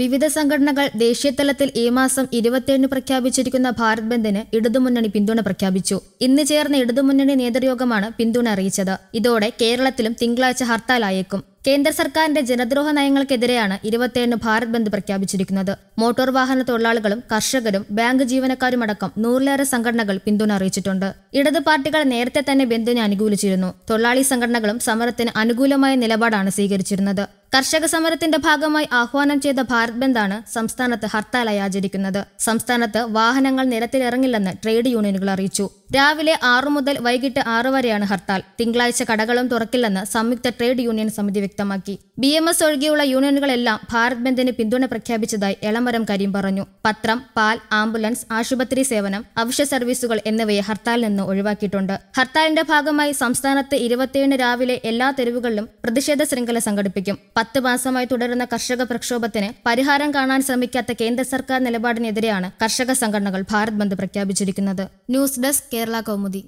വിവിധ സംഘടനകൾ ദേശീയതലത്തിൽ ഈ മാസം ഇരുപത്തിയേഴിന് പ്രഖ്യാപിച്ചിരിക്കുന്ന ഭാരത് ബന്ദിന് ഇടതുമുന്നണി പിന്തുണ പ്രഖ്യാപിച്ചു ഇന്ന് ചേർന്ന ഇടതുമുന്നണി നേതൃയോഗമാണ് പിന്തുണ അറിയിച്ചത് ഇതോടെ കേരളത്തിലും തിങ്കളാഴ്ച ഹർത്താലായേക്കും കേന്ദ്ര സർക്കാരിന്റെ ജനദ്രോഹ നയങ്ങൾക്കെതിരെയാണ് ഇരുപത്തിയേഴിന് ഭാരത് ബന്ദ് പ്രഖ്യാപിച്ചിരിക്കുന്നത് മോട്ടോർ വാഹന തൊഴിലാളികളും കർഷകരും ബാങ്ക് ജീവനക്കാരുമടക്കം നൂറിലേറെ സംഘടനകൾ പിന്തുണ അറിയിച്ചിട്ടുണ്ട് ഇടതു പാർട്ടികൾ നേരത്തെ തന്നെ ബന്ധുവിനെ അനുകൂലിച്ചിരുന്നു തൊഴിലാളി സംഘടനകളും സമരത്തിന് അനുകൂലമായ നിലപാടാണ് സ്വീകരിച്ചിരുന്നത് കർഷക സമരത്തിന്റെ ഭാഗമായി ആഹ്വാനം ചെയ്ത ഭാരത് ബന്ദാണ് സംസ്ഥാനത്ത് ഹർത്താലായി ആചരിക്കുന്നത് സംസ്ഥാനത്ത് വാഹനങ്ങൾ നിരത്തിലിറങ്ങില്ലെന്ന് ട്രേഡ് യൂണിയനുകൾ അറിയിച്ചു രാവിലെ ആറു മുതൽ വൈകിട്ട് ആറു വരെയാണ് ഹർത്താൽ തിങ്കളാഴ്ച കടകളും തുറക്കില്ലെന്ന് സംയുക്ത ട്രേഡ് യൂണിയൻ സമിതി വ്യക്തമാക്കി ബി എം എസ് ഒഴികെയുള്ള യൂണിയനുകളെല്ലാം ഭാരത് ബന്ദിന് പിന്തുണ പ്രഖ്യാപിച്ചതായി എളമരം കരീം പറഞ്ഞു പത്രം പാൽ ആംബുലൻസ് ആശുപത്രി സേവനം അവശ്യ സർവീസുകൾ എന്നിവയെ ഹർത്താലിൽ നിന്ന് നിന്ന് ഒഴിവാക്കിയിട്ടുണ്ട് ഹർത്താലിന്റെ ഭാഗമായി സംസ്ഥാനത്ത് ഇരുപത്തിയേഴ് രാവിലെ എല്ലാ തെരുവുകളിലും പ്രതിഷേധ ശൃംഖല സംഘടിപ്പിക്കും പത്ത് മാസമായി തുടരുന്ന കർഷക പ്രക്ഷോഭത്തിന് പരിഹാരം കാണാൻ ശ്രമിക്കാത്ത കേന്ദ്ര സർക്കാർ നിലപാടിനെതിരെയാണ് കർഷക സംഘടനകൾ ഭാരത് ബന്ദ് പ്രഖ്യാപിച്ചിരിക്കുന്നത് ന്യൂസ് ഡെസ്ക് കേരള കൗമുദി